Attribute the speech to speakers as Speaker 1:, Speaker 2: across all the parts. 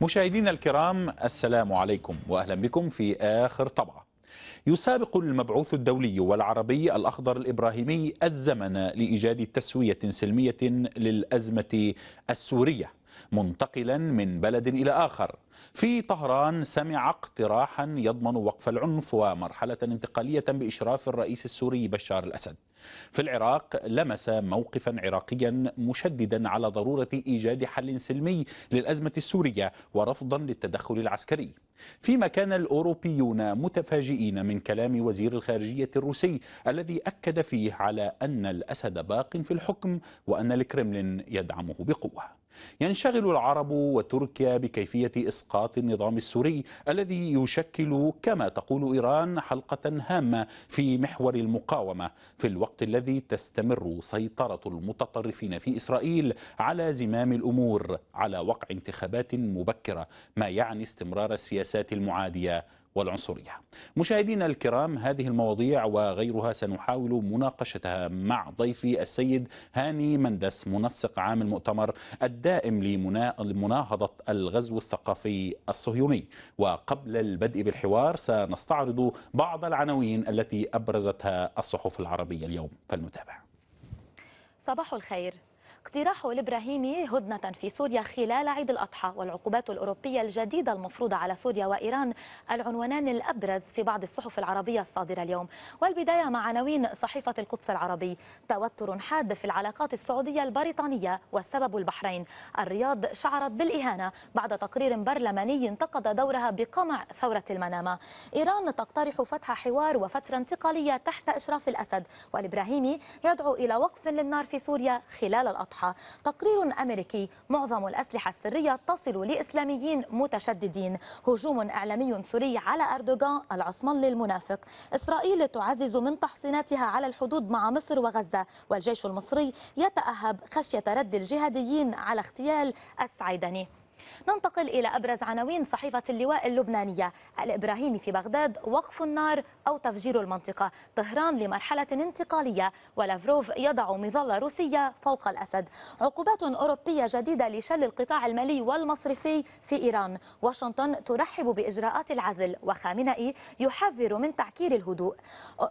Speaker 1: مشاهدينا الكرام السلام عليكم واهلا بكم في اخر طبعه. يسابق المبعوث الدولي والعربي الاخضر الابراهيمي الزمن لايجاد تسويه سلميه للازمه السوريه منتقلا من بلد إلى آخر في طهران سمع اقتراحا يضمن وقف العنف ومرحلة انتقالية بإشراف الرئيس السوري بشار الأسد في العراق لمس موقفا عراقيا مشددا على ضرورة إيجاد حل سلمي للأزمة السورية ورفضا للتدخل العسكري فيما كان الأوروبيون متفاجئين من كلام وزير الخارجية الروسي الذي أكد فيه على أن الأسد باق في الحكم وأن الكرملين يدعمه بقوة ينشغل العرب وتركيا بكيفية إسقاط النظام السوري الذي يشكل كما تقول إيران حلقة هامة في محور المقاومة في الوقت الذي تستمر سيطرة المتطرفين في إسرائيل على زمام الأمور على وقع انتخابات مبكرة ما يعني استمرار السياسات المعادية والعنصرية مشاهدينا الكرام هذه المواضيع وغيرها سنحاول مناقشتها مع ضيفي السيد هاني مندس منسق عام المؤتمر الدائم لمناهضة الغزو الثقافي الصهيوني وقبل البدء بالحوار سنستعرض بعض العناوين التي أبرزتها الصحف العربية اليوم فلنتابع
Speaker 2: صباح الخير اقتراح الإبراهيمي هدنة في سوريا خلال عيد الأضحى والعقوبات الأوروبية الجديدة المفروضة على سوريا وإيران العنوانان الأبرز في بعض الصحف العربية الصادرة اليوم والبداية مع عناوين صحيفة القدس العربي توتر حاد في العلاقات السعودية البريطانية والسبب البحرين الرياض شعرت بالإهانة بعد تقرير برلماني انتقد دورها بقمع ثورة المنامة إيران تقترح فتح حوار وفترة انتقالية تحت إشراف الأسد والإبراهيمي يدعو إلى وقف للنار في سوريا خلال الأضحى الأسلحة تقرير أمريكي معظم الأسلحة السرية تصل لإسلاميين متشددين هجوم إعلامي سوري على أردوغان العثمان للمنافق إسرائيل تعزز من تحصيناتها على الحدود مع مصر وغزة والجيش المصري يتأهب خشية رد الجهاديين على اغتيال السعيداني ننتقل إلى أبرز عناوين صحيفة اللواء اللبنانية الإبراهيمي في بغداد وقف النار أو تفجير المنطقة طهران لمرحلة انتقالية ولافروف يضع مظلة روسية فوق الأسد عقوبات أوروبية جديدة لشل القطاع المالي والمصرفي في إيران واشنطن ترحب بإجراءات العزل وخامنئي يحذر من تعكير الهدوء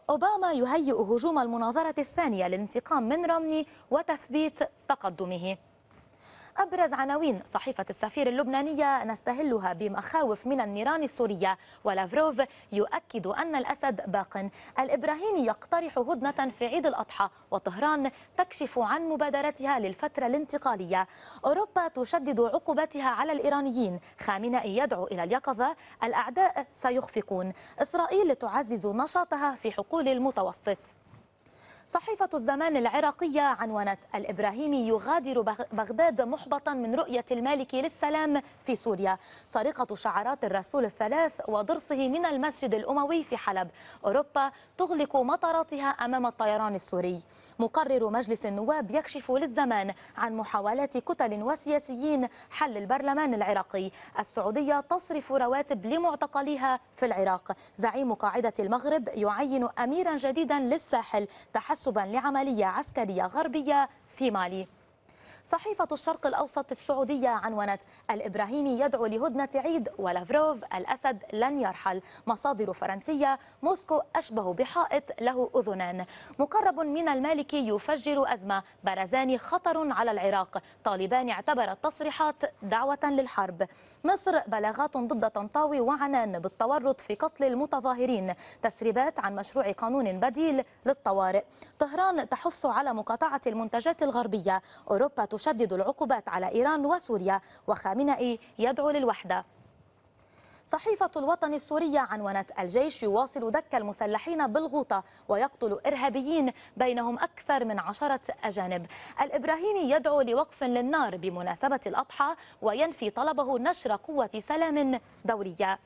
Speaker 2: أوباما يهيئ هجوم المناظرة الثانية للانتقام من رمني وتثبيت تقدمه أبرز عناوين صحيفة السفير اللبنانية نستهلها بمخاوف من النيران السورية ولافروف يؤكد أن الأسد باق الإبراهيمي يقترح هدنة في عيد الأضحى وطهران تكشف عن مبادرتها للفترة الانتقالية أوروبا تشدد عقوباتها على الإيرانيين خامنئي يدعو إلى اليقظة الأعداء سيخفقون إسرائيل تعزز نشاطها في حقول المتوسط صحيفة الزمان العراقية عنونت الإبراهيمي يغادر بغداد محبطا من رؤية المالك للسلام في سوريا سرقة شعارات الرسول الثلاث وضرسه من المسجد الأموي في حلب أوروبا تغلق مطاراتها أمام الطيران السوري مقرر مجلس النواب يكشف للزمان عن محاولات كتل وسياسيين حل البرلمان العراقي السعودية تصرف رواتب لمعتقليها في العراق زعيم قاعدة المغرب يعين أميرا جديدا للساحل تحس تحسبا لعملية عسكرية غربية في مالي صحيفة الشرق الأوسط السعودية عنونت الإبراهيمي يدعو لهدنة عيد ولافروف الأسد لن يرحل مصادر فرنسية موسكو أشبه بحائط له أذنان مقرب من المالكي يفجر أزمة برزاني خطر على العراق طالبان اعتبرت التصريحات دعوة للحرب مصر بلاغات ضد طنطاوي وعنان بالتورط في قتل المتظاهرين تسريبات عن مشروع قانون بديل للطوارئ طهران تحث على مقاطعة المنتجات الغربية أوروبا تشدد العقوبات على إيران وسوريا وخامنئي يدعو للوحدة صحيفة الوطن السورية عنونت الجيش يواصل دك المسلحين بالغوطة ويقتل إرهابيين بينهم أكثر من عشرة أجانب الإبراهيمي يدعو لوقف للنار بمناسبة الأضحى وينفي طلبه نشر قوة سلام دورية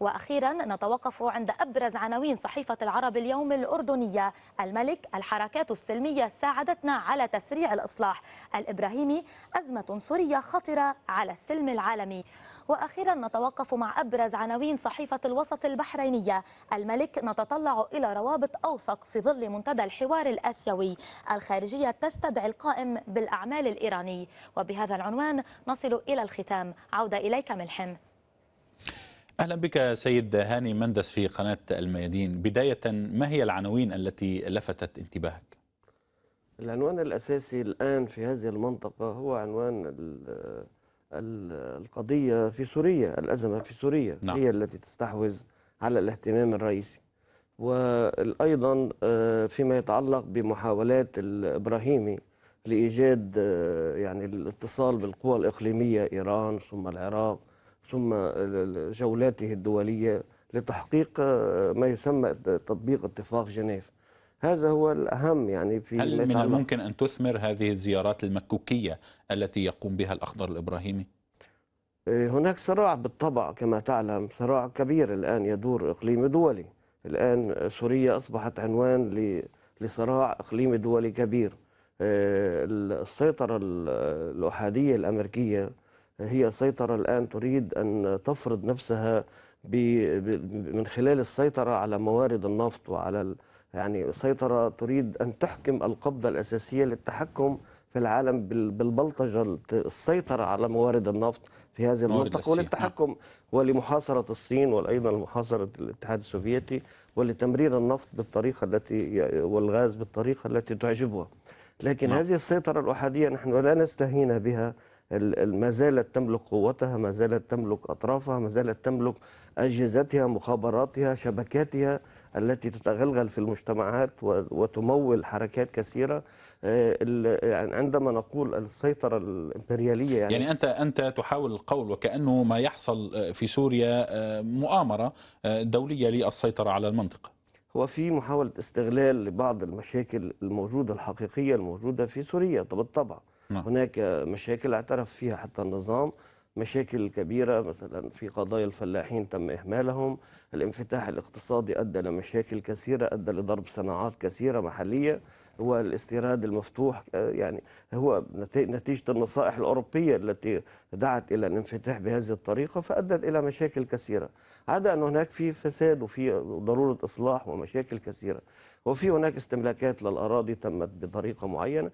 Speaker 2: وأخيرا نتوقف عند أبرز عناوين صحيفة العرب اليوم الأردنية الملك الحركات السلمية ساعدتنا على تسريع الإصلاح الإبراهيمي أزمة سورية خطرة على السلم العالمي وأخيرا نتوقف مع أبرز عناوين صحيفة الوسط البحرينية الملك نتطلع إلى روابط أوثق في ظل منتدى الحوار الآسيوي الخارجية تستدعي القائم بالأعمال الإيراني وبهذا العنوان نصل إلى الختام عودة إليك ملحم
Speaker 1: أهلا بك سيد هاني مندس في قناة الميادين بداية ما هي العناوين التي لفتت انتباهك؟
Speaker 3: العنوان الأساسي الآن في هذه المنطقة هو عنوان القضية في سوريا الأزمة في سوريا نعم. هي التي تستحوذ على الاهتمام الرئيسي وأيضا آه، فيما يتعلق بمحاولات الإبراهيمي لإيجاد آه، يعني الاتصال بالقوى الإقليمية إيران ثم العراق ثم جولاته الدولية لتحقيق آه، ما يسمى تطبيق اتفاق جنيف هذا هو الأهم يعني في هل من الممكن أن
Speaker 1: تثمر هذه الزيارات المكوكية التي يقوم بها الأخضر الإبراهيمي؟
Speaker 3: آه، هناك صراع بالطبع كما تعلم صراع كبير الآن يدور إقليمي دولي الآن سوريا أصبحت عنوان لصراع إقليمي دولي كبير آه، السيطرة الأحادية الأمريكية هي سيطرة الآن تريد أن تفرض نفسها من خلال السيطرة على موارد النفط وعلى يعني سيطرة تريد أن تحكم القبضة الأساسية للتحكم في العالم بالبلطجة السيطرة على موارد النفط في هذه المنطقة وللتحكم ولمحاصرة الصين وأيضا محاصرة الاتحاد السوفيتي ولتمرير النفط بالطريقة التي والغاز بالطريقة التي تعجبها لكن نعم. هذه السيطرة الأحادية نحن لا نستهين بها ما زالت تملك قوتها ما زالت تملك أطرافها ما زالت تملك أجهزتها مخابراتها شبكاتها التي تتغلغل في المجتمعات وتمول حركات كثيرة آه، يعني عندما نقول السيطرة الإمبريالية يعني, يعني
Speaker 1: أنت أنت تحاول القول وكأنه ما يحصل آه، في سوريا آه، مؤامرة دولية للسيطرة على المنطقة
Speaker 3: هو في محاولة استغلال لبعض المشاكل الموجودة الحقيقية الموجودة في سوريا بالطبع نعم. هناك مشاكل اعترف فيها حتى النظام مشاكل كبيرة مثلا في قضايا الفلاحين تم إهمالهم الانفتاح الاقتصادي أدى لمشاكل كثيرة أدى لضرب صناعات كثيرة محلية والاستيراد المفتوح يعني هو نتيجة النصائح الأوروبية التي دعت إلى الانفتاح بهذه الطريقة فأدت إلى مشاكل كثيرة عدا أن هناك في فساد وفي ضرورة إصلاح ومشاكل كثيرة وفي هناك استملاكات للأراضي تمت بطريقة معينة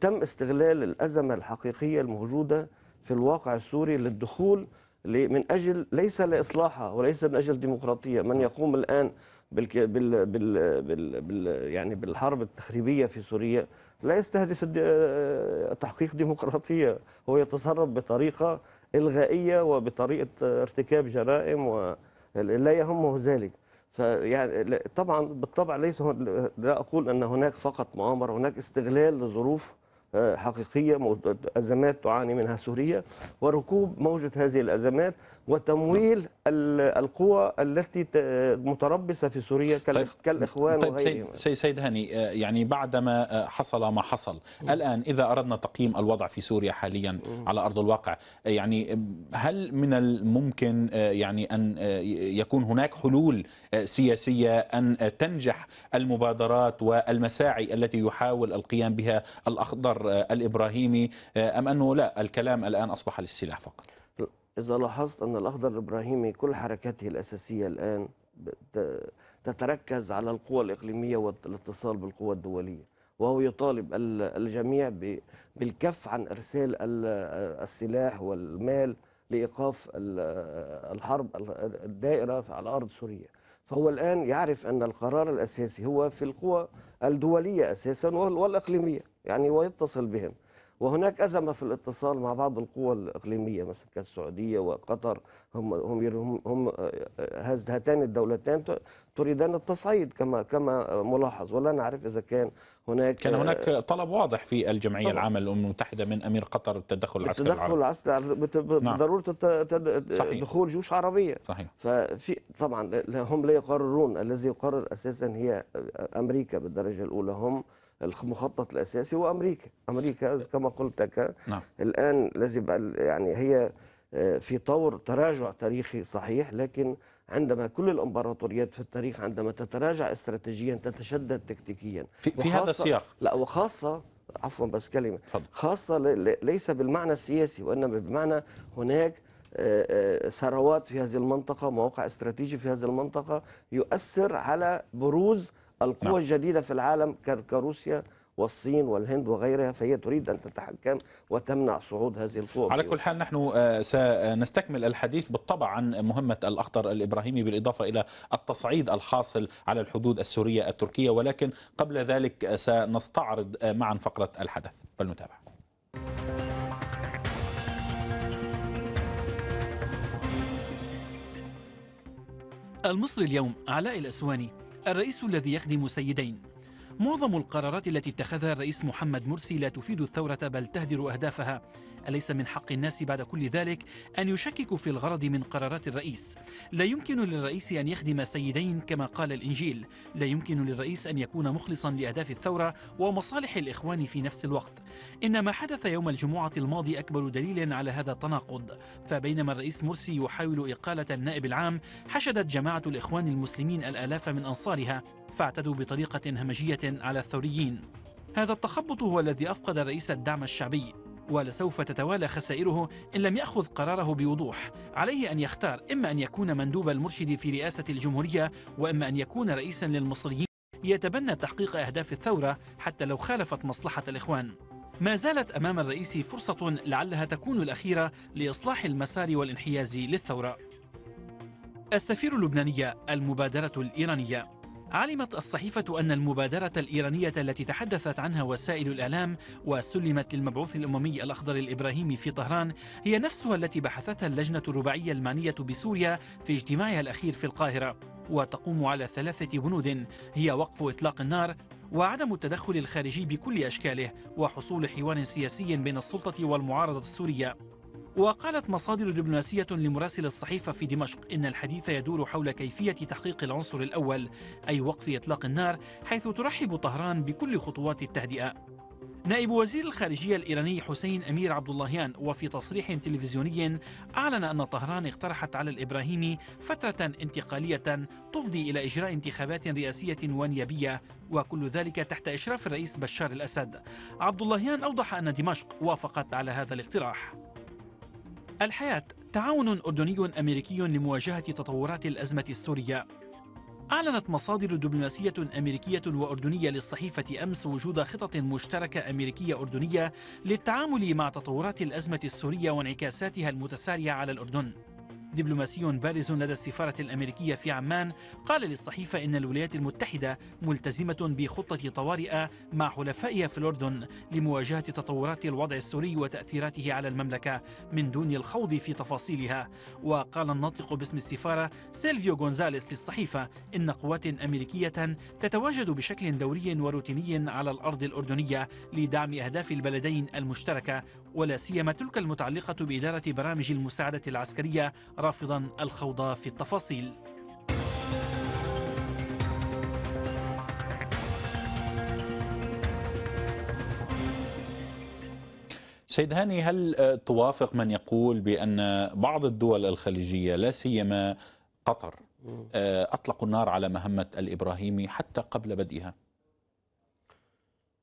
Speaker 3: تم استغلال الأزمة الحقيقية الموجودة في الواقع السوري للدخول من أجل ليس لإصلاحها وليس من أجل ديمقراطية من يقوم الآن بال بال بال بال يعني بالحرب التخريبية في سوريا لا يستهدف تحقيق ديمقراطية هو يتصرف بطريقة إلغائية وبطريقة ارتكاب جرائم ولا يهمه ذلك فيعني طبعا بالطبع ليس لا اقول ان هناك فقط مؤامره هناك استغلال لظروف آه، حقيقيه ازمات تعاني منها سوريا وركوب موجه هذه الازمات وتمويل القوى التي متربصه في سوريا طيب، كالاخوان طيب وغيرهم
Speaker 1: سيد, سيد هاني آه، يعني بعدما آه، حصل ما حصل الان اذا اردنا تقييم الوضع في سوريا حاليا على ارض الواقع آه، يعني هل من الممكن يعني ان يكون هناك حلول سياسيه ان تنجح المبادرات والمساعي التي يحاول القيام بها الاخضر الابراهيمي ام انه لا الكلام الان اصبح للسلاح فقط
Speaker 3: إذا لاحظت أن الأخضر الإبراهيمي كل حركاته الأساسية الآن تتركز على القوى الإقليمية والاتصال بالقوى الدولية وهو يطالب الجميع بالكف عن إرسال السلاح والمال لإيقاف الحرب الدائرة على أرض سوريا فهو الآن يعرف أن القرار الأساسي هو في القوى الدولية أساسا والإقليمية يعني ويتصل بهم وهناك أزمة في الاتصال مع بعض القوى الإقليمية مثلا كالسعودية وقطر هم هم هم هاتان الدولتان تريدان التصعيد كما كما ملاحظ ولا نعرف اذا كان هناك كان هناك آه،
Speaker 1: طلب واضح في الجمعيه طبعا. العامه للامم المتحده من امير قطر التدخل العسكري التدخل
Speaker 3: العسكري نعم. بضروره دخول جيوش عربيه صحيح. ففي طبعا هم لا يقررون الذي يقرر اساسا هي امريكا بالدرجه الاولى هم المخطط الاساسي هو امريكا امريكا كما قلت نعم. الان لازم يعني هي آه، في طور تراجع تاريخي صحيح لكن عندما كل الامبراطوريات في التاريخ عندما تتراجع استراتيجيا تتشدد تكتيكيا في, في هذا السياق لا وخاصه عفوا بس كلمه فضل. خاصه ليس بالمعنى السياسي وانما بمعنى هناك آه، آه، ثروات في هذه المنطقه مواقع استراتيجي في هذه المنطقه يؤثر على بروز القوى نعم. الجديدة في العالم كروسيا والصين والهند وغيرها فهي تريد أن تتحكم وتمنع صعود هذه القوى على كل
Speaker 1: حال نحن آه، سنستكمل الحديث بالطبع عن مهمة الأخطر الإبراهيمي بالإضافة إلى التصعيد الحاصل على الحدود السورية التركية ولكن قبل ذلك آه، سنستعرض آه، معا فقرة الحدث فلنتابع
Speaker 4: المصري اليوم علاء الأسواني الرئيس الذي يخدم سيدين معظم القرارات التي اتخذها الرئيس محمد مرسي لا تفيد الثورة بل تهدر أهدافها أليس من حق الناس بعد كل ذلك أن يشككوا في الغرض من قرارات الرئيس لا يمكن للرئيس أن يخدم سيدين كما قال الإنجيل لا يمكن للرئيس أن يكون مخلصا لأهداف الثورة ومصالح الإخوان في نفس الوقت إن ما حدث يوم الجمعة الماضي أكبر دليل على هذا التناقض فبينما الرئيس مرسي يحاول إقالة النائب العام حشدت جماعة الإخوان المسلمين الآلاف من أنصارها فاعتدوا بطريقة همجية على الثوريين هذا التخبط هو الذي أفقد الرئيس الدعم الشعبي ولسوف تتوالى خسائره إن لم يأخذ قراره بوضوح عليه أن يختار إما أن يكون مندوب المرشد في رئاسة الجمهورية وإما أن يكون رئيسا للمصريين يتبنى تحقيق أهداف الثورة حتى لو خالفت مصلحة الإخوان ما زالت أمام الرئيس فرصة لعلها تكون الأخيرة لإصلاح المسار والانحياز للثورة السفير اللبنانية المبادرة الإيرانية علمت الصحيفة أن المبادرة الإيرانية التي تحدثت عنها وسائل الإعلام وسلمت للمبعوث الأممي الأخضر الإبراهيمي في طهران هي نفسها التي بحثتها اللجنة الرباعية المعنية بسوريا في اجتماعها الأخير في القاهرة وتقوم على ثلاثة بنود هي وقف إطلاق النار وعدم التدخل الخارجي بكل أشكاله وحصول حوار سياسي بين السلطة والمعارضة السورية وقالت مصادر دبلوماسية لمراسل الصحيفة في دمشق إن الحديث يدور حول كيفية تحقيق العنصر الأول أي وقف إطلاق النار حيث ترحب طهران بكل خطوات التهدئة نائب وزير الخارجية الإيراني حسين أمير عبد اللهيان وفي تصريح تلفزيوني أعلن أن طهران اقترحت على الإبراهيمي فترة انتقالية تفضي إلى إجراء انتخابات رئاسية ونيابية وكل ذلك تحت إشراف الرئيس بشار الأسد عبد اللهيان أوضح أن دمشق وافقت على هذا الاقتراح الحياة تعاون أردني أمريكي لمواجهة تطورات الأزمة السورية أعلنت مصادر دبلوماسية أمريكية وأردنية للصحيفة أمس وجود خطط مشتركة أمريكية أردنية للتعامل مع تطورات الأزمة السورية وانعكاساتها المتسارعة على الأردن دبلوماسي بارز لدى السفارة الأمريكية في عمان قال للصحيفة إن الولايات المتحدة ملتزمة بخطة طوارئ مع حلفائها في الأردن لمواجهة تطورات الوضع السوري وتأثيراته على المملكة من دون الخوض في تفاصيلها وقال الناطق باسم السفارة سيلفيو غونزاليس للصحيفة إن قوات أمريكية تتواجد بشكل دوري وروتيني على الأرض الأردنية لدعم أهداف البلدين المشتركة ولا سيما تلك المتعلقة بإدارة برامج المساعدة العسكرية رافضا الخوض في التفاصيل
Speaker 1: سيد هاني هل توافق من يقول بأن بعض الدول الخليجية لا سيما قطر أطلقوا النار على مهمة الإبراهيمي حتى قبل بدئها؟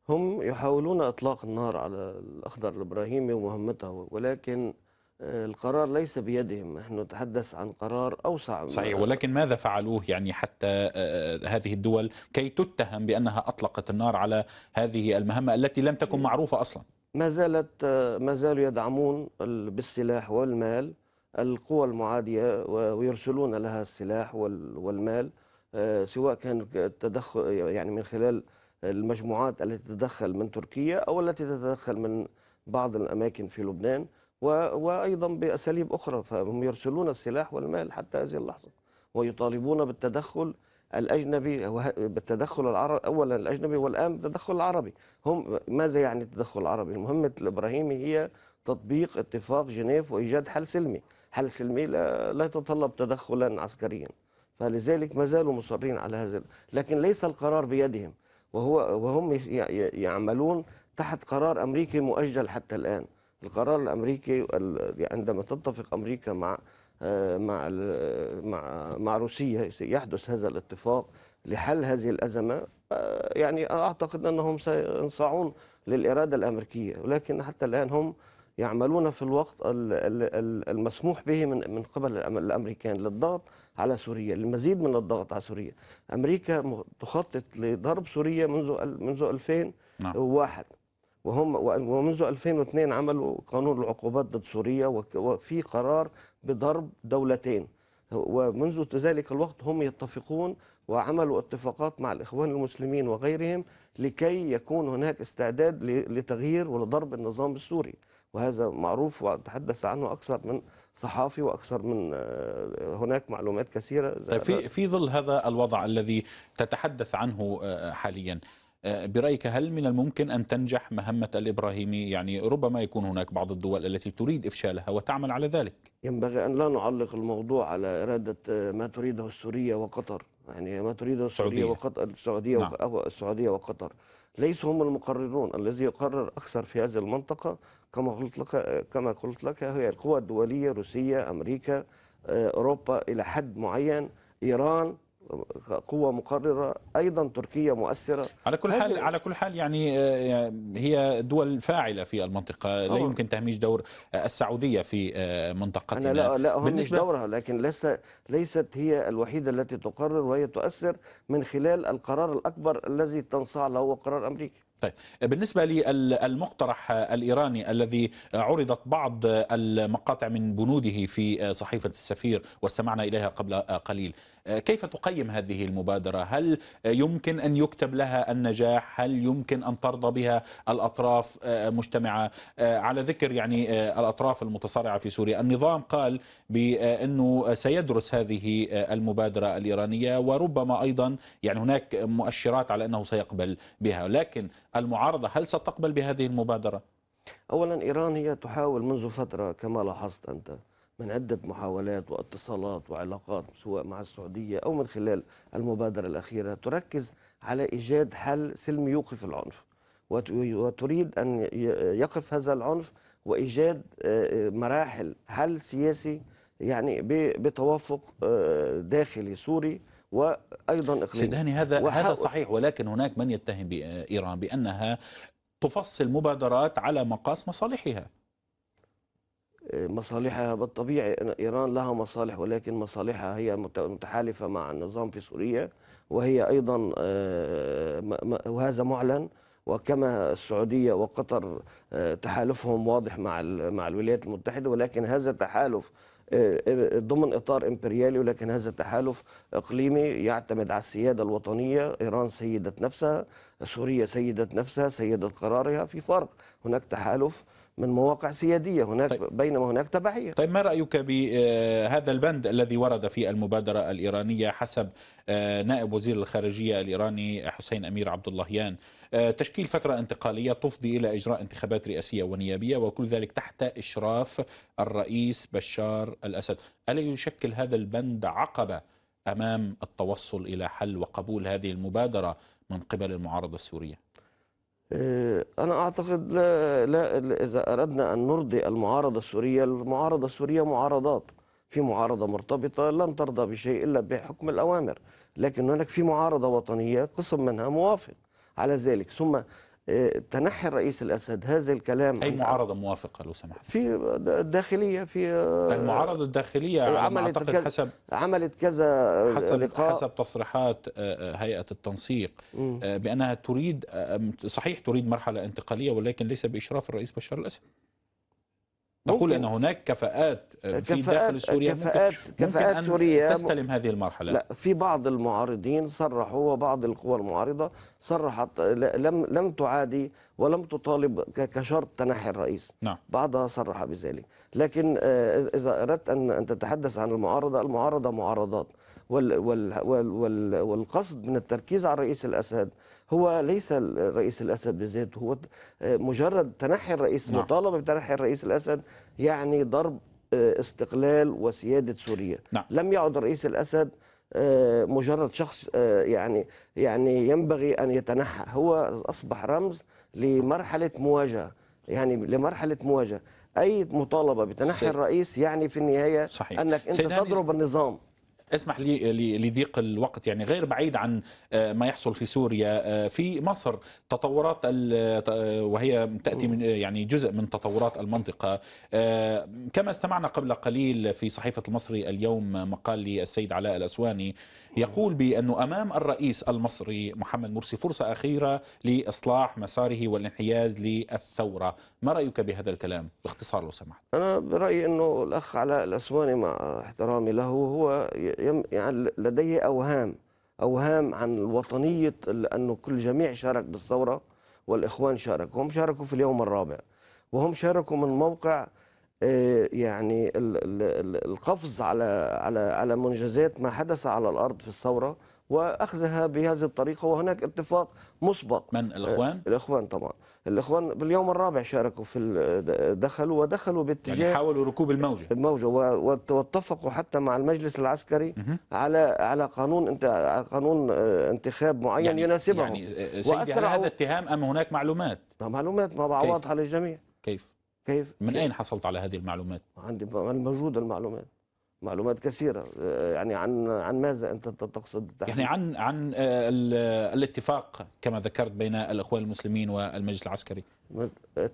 Speaker 3: هم يحاولون إطلاق النار على الأخضر الإبراهيمي ومهمته ولكن آه، القرار ليس بيدهم نحن نتحدث عن قرار أوسع صحيح
Speaker 1: ولكن ماذا فعلوه يعني حتى آه، آه، هذه الدول كي تتهم بأنها أطلقت النار على هذه المهمة التي لم تكن معروفة أصلا
Speaker 3: ما زالت ما زالوا يدعمون بالسلاح والمال القوى المعادية ويرسلون لها السلاح والمال سواء كان التدخل يعني من خلال المجموعات التي تتدخل من تركيا أو التي تتدخل من بعض الأماكن في لبنان وأيضا بأساليب أخرى فهم يرسلون السلاح والمال حتى هذه اللحظة ويطالبون بالتدخل الأجنبي بالتدخل العربي أولا الأجنبي والآن بالتدخل العربي هم ماذا يعني التدخل العربي مهمة الإبراهيمي هي تطبيق اتفاق جنيف وإيجاد حل سلمي حل سلمي لا, لا يتطلب تدخلا عسكريا فلذلك ما زالوا مصرين على هذا لكن ليس القرار بيدهم وهو وهم يعملون تحت قرار امريكي مؤجل حتى الان القرار الامريكي يعني عندما تتفق امريكا مع آه، مع مع مع روسيا يحدث هذا الاتفاق لحل هذه الازمه آه، يعني اعتقد انهم سينصاعون للاراده الامريكيه ولكن حتى الان هم يعملون في الوقت المسموح به من من قبل الامريكان للضغط على سوريا لمزيد من الضغط على سوريا أمريكا تخطط لضرب سوريا منذ منذ 2001 نعم. وهم ومنذ 2002 عملوا قانون العقوبات ضد سوريا وفي قرار بضرب دولتين ومنذ ذلك الوقت هم يتفقون وعملوا اتفاقات مع الإخوان المسلمين وغيرهم لكي يكون هناك استعداد لتغيير ولضرب النظام السوري وهذا معروف وتحدث عنه اكثر من صحافي واكثر من آه، هناك معلومات كثيره طيب في
Speaker 1: في ظل هذا الوضع الذي تتحدث عنه آه، حاليا آه، برأيك هل من الممكن أن تنجح مهمة الإبراهيمي يعني ربما يكون هناك بعض الدول التي تريد إفشالها وتعمل على ذلك
Speaker 3: ينبغي أن لا نعلق الموضوع على إرادة آه، ما تريده السورية وقطر يعني ما تريده السعودية وقطر السعودية نعم. أو السعودية وقطر ليسوا هم المقررون الذي يقرر أكثر في هذه المنطقة كما قلت لك آه، كما قلت لك هي القوى الدولية روسيا أمريكا أوروبا إلى حد معين إيران قوة مقررة أيضا تركيا مؤثرة
Speaker 1: على كل حال على كل حال يعني آه، آه، هي دول فاعلة في المنطقة لا يمكن تهميش دور آه، السعودية في منطقتنا أنا لا لا أهمش دورها
Speaker 3: لكن ليس ليست هي الوحيدة التي تقرر وهي تؤثر من خلال القرار الأكبر الذي تنصاع له هو قرار أمريكي
Speaker 1: طيب بالنسبة للمقترح الإيراني الذي عرضت بعض المقاطع من بنوده في صحيفة السفير واستمعنا إليها قبل قليل آه، كيف تقيم هذه المبادرة هل يمكن أن يكتب لها النجاح هل يمكن أن ترضى بها الأطراف آه، مجتمعة آه، على ذكر يعني الأطراف المتصارعة في سوريا النظام قال بأنه سيدرس هذه المبادرة الإيرانية وربما أيضا يعني هناك مؤشرات على أنه سيقبل بها لكن المعارضة هل ستقبل بهذه المبادرة؟
Speaker 3: أولا إيران هي تحاول منذ فترة كما لاحظت أنت من عدة محاولات واتصالات وعلاقات سواء مع السعودية أو من خلال المبادرة الأخيرة تركز على إيجاد حل سلمي يوقف العنف وتريد أن يقف هذا العنف وإيجاد آه، آه، مراحل حل سياسي يعني بتوافق آه، داخلي سوري وايضا اقليمي سيداني هذا وحق... هذا صحيح
Speaker 1: ولكن هناك من يتهم بايران بانها تفصل مبادرات على مقاس مصالحها
Speaker 3: مصالحها بالطبيعي إيران لها مصالح ولكن مصالحها هي متحالفة مع النظام في سوريا وهي أيضا آه، وهذا معلن وكما السعودية وقطر آه، تحالفهم واضح مع مع الولايات المتحدة ولكن هذا تحالف آه، ضمن اطار امبريالي ولكن هذا تحالف اقليمي يعتمد على السياده الوطنيه، ايران سيدت نفسها، سوريا سيدت نفسها، سيدت قرارها، في فرق، هناك تحالف من مواقع سيادية هناك طيب. بينما هناك تبعية
Speaker 1: طيب ما رأيك بهذا آه، البند الذي ورد في المبادرة الإيرانية حسب آه، نائب وزير الخارجية الإيراني حسين أمير عبد اللهيان آه، تشكيل فترة انتقالية تفضي إلى إجراء انتخابات رئاسية ونيابية وكل ذلك تحت إشراف الرئيس بشار الأسد ألا يشكل هذا البند عقبة أمام التوصل إلى حل وقبول هذه المبادرة من قبل المعارضة السورية
Speaker 3: آه، أنا أعتقد لا, لا إذا أردنا أن نرضي المعارضة السورية المعارضة السورية معارضات في معارضة مرتبطة لن ترضى بشيء إلا بحكم الأوامر لكن هناك في معارضة وطنية قسم منها موافق على ذلك ثم تنحي الرئيس الاسد هذا الكلام اي معارضه موافقه لو سمحت في الداخليه في المعارضه
Speaker 1: الداخليه عملت أعتقد كذا حسب عملت
Speaker 3: كذا حسب, لقاء حسب
Speaker 1: تصريحات آه، آه، هيئه التنسيق آه، بانها تريد صحيح تريد مرحله انتقاليه ولكن ليس باشراف الرئيس بشار الاسد تقول ان هناك كفاءات آه، في كفاءات داخل سوريا كفاءات ممكن كفاءات ممكن سوريا تستلم هذه المرحله لا
Speaker 3: في بعض المعارضين صرحوا وبعض القوى المعارضه صرحت لم لم تعادي ولم تطالب كشرط تنحي الرئيس نعم. بعضها صرح بذلك لكن آه، اذا اردت ان ان تتحدث عن المعارضه المعارضه معارضات وال وال وال والقصد من التركيز على الرئيس الاسد هو ليس الرئيس الأسد بذاته هو آه، مجرد تنحي الرئيس نعم. مطالبة بتنحي الرئيس الأسد يعني ضرب آه، استقلال وسيادة سوريا نعم. لم يعد الرئيس الأسد آه، مجرد شخص يعني يعني ينبغي أن يتنحى هو أصبح رمز لمرحلة مواجهة يعني لمرحلة مواجهة أي مطالبة بتنحي الرئيس يعني في النهاية صحيح. أنك أنت تضرب النظام
Speaker 1: اسمح لي لضيق الوقت يعني غير بعيد عن آه، ما يحصل في سوريا آه، في مصر تطورات وهي تاتي من آه، يعني جزء من تطورات المنطقه كما استمعنا قبل قليل في صحيفه المصري اليوم مقال للسيد علاء الاسواني يقول بأنه أمام الرئيس المصري محمد مرسي فرصة أخيرة لإصلاح مساره والانحياز للثورة ما رأيك بهذا الكلام باختصار لو سمحت
Speaker 3: أنا برأيي أنه الأخ علاء الأسواني مع احترامي له هو يعني لديه أوهام أوهام عن وطنية أنه كل جميع شارك بالثورة والإخوان شاركوا هم شاركوا في اليوم الرابع وهم شاركوا من موقع آه، يعني القفز على على على منجزات ما حدث على الارض في الثوره واخذها بهذه الطريقه وهناك اتفاق مسبق من الاخوان؟ آه، الاخوان طبعا الاخوان باليوم الرابع شاركوا في دخلوا ودخلوا باتجاه يعني حاولوا ركوب الموجه الموجه واتفقوا حتى مع المجلس العسكري على على قانون انت قانون آه، انتخاب معين يعني يناسبهم يعني سيدي هل هذا اتهام ام هناك معلومات؟ معلومات ما واضحه للجميع كيف؟ كيف من كيف؟ اين حصلت على هذه المعلومات عندي موجوده المعلومات معلومات كثيرة آه، يعني عن عن ماذا أنت تقصد يعني عن
Speaker 1: عن آه، الاتفاق كما ذكرت بين الإخوان المسلمين والمجلس العسكري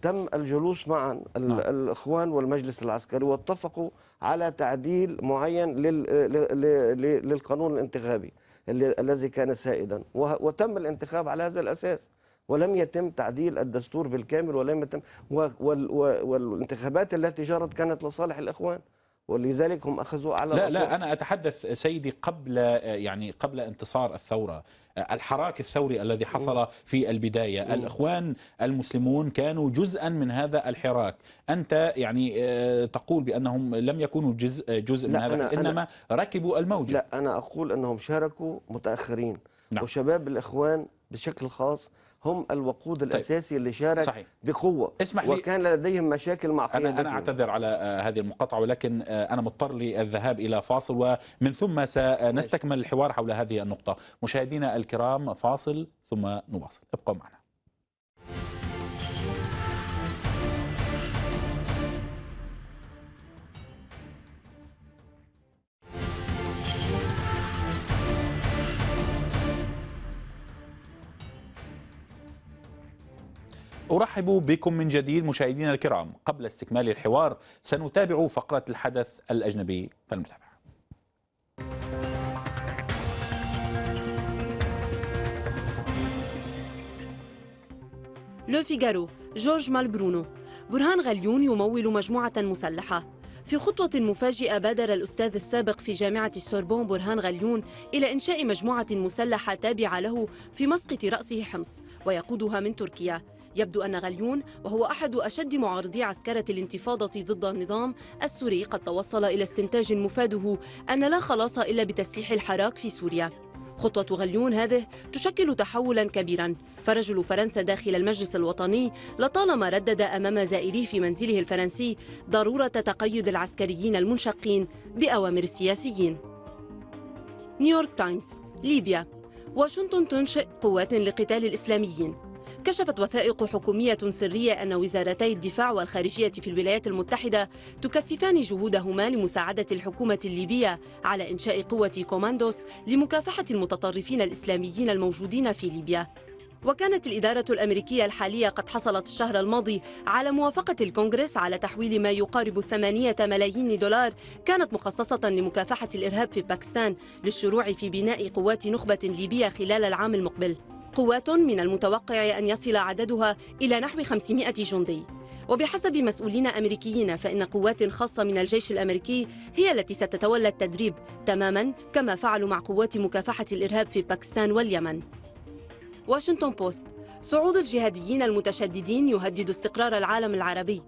Speaker 3: تم الجلوس معا نعم. الإخوان والمجلس العسكري واتفقوا على تعديل معين للقانون الانتخابي الذي كان سائدا وتم الانتخاب على هذا الأساس ولم يتم تعديل الدستور بالكامل ولم يتم والانتخابات التي جرت كانت لصالح الإخوان ولذلك هم اخذوا على لا لا انا
Speaker 1: اتحدث سيدي قبل يعني قبل انتصار الثوره الحراك الثوري الذي حصل في البدايه الاخوان المسلمون كانوا جزءا من هذا الحراك انت يعني آه، تقول بانهم لم يكونوا جزء
Speaker 3: جزء من هذا أنا انما أنا ركبوا الموجه لا انا اقول انهم شاركوا متاخرين نعم. وشباب الاخوان بشكل خاص هم الوقود طيب. الاساسي طيب. اللي شارك صحيح. بقوه اسمح لي وكان لديهم مشاكل مع انا انا اعتذر
Speaker 1: على آه، هذه المقاطعه ولكن آه، انا مضطر للذهاب الى فاصل ومن ثم سنستكمل الحوار حول هذه النقطه مشاهدينا الكرام فاصل ثم نواصل ابقوا معنا أرحب بكم من جديد مشاهدينا الكرام قبل استكمال الحوار سنتابع فقرة الحدث الأجنبي فالمتابعة
Speaker 5: لو فيغارو جورج مالبرونو برهان غليون يمول مجموعة مسلحة في خطوة مفاجئة بادر الأستاذ السابق في جامعة السوربون برهان غليون إلى إنشاء مجموعة مسلحة تابعة له في مسقط رأسه حمص ويقودها من تركيا يبدو أن غليون وهو أحد أشد معارضي عسكرة الانتفاضة ضد النظام السوري قد توصل إلى استنتاج مفاده أن لا خلاص إلا بتسليح الحراك في سوريا خطوة غليون هذه تشكل تحولا كبيرا فرجل فرنسا داخل المجلس الوطني لطالما ردد أمام زائريه في منزله الفرنسي ضرورة تقيد العسكريين المنشقين بأوامر السياسيين نيويورك تايمز ليبيا واشنطن تنشئ قوات لقتال الإسلاميين كشفت وثائق حكومية سرية أن وزارتي الدفاع والخارجية في الولايات المتحدة تكثفان جهودهما لمساعدة الحكومة الليبية على إنشاء قوة كوماندوس لمكافحة المتطرفين الإسلاميين الموجودين في ليبيا وكانت الإدارة الأمريكية الحالية قد حصلت الشهر الماضي على موافقة الكونغرس على تحويل ما يقارب الثمانية ملايين دولار كانت مخصصة لمكافحة الإرهاب في باكستان للشروع في بناء قوات نخبة ليبية خلال العام المقبل قوات من المتوقع أن يصل عددها إلى نحو 500 جندي وبحسب مسؤولين أمريكيين فإن قوات خاصة من الجيش الأمريكي هي التي ستتولى التدريب تماما كما فعلوا مع قوات مكافحة الإرهاب في باكستان واليمن واشنطن بوست صعود الجهاديين المتشددين يهدد استقرار العالم العربي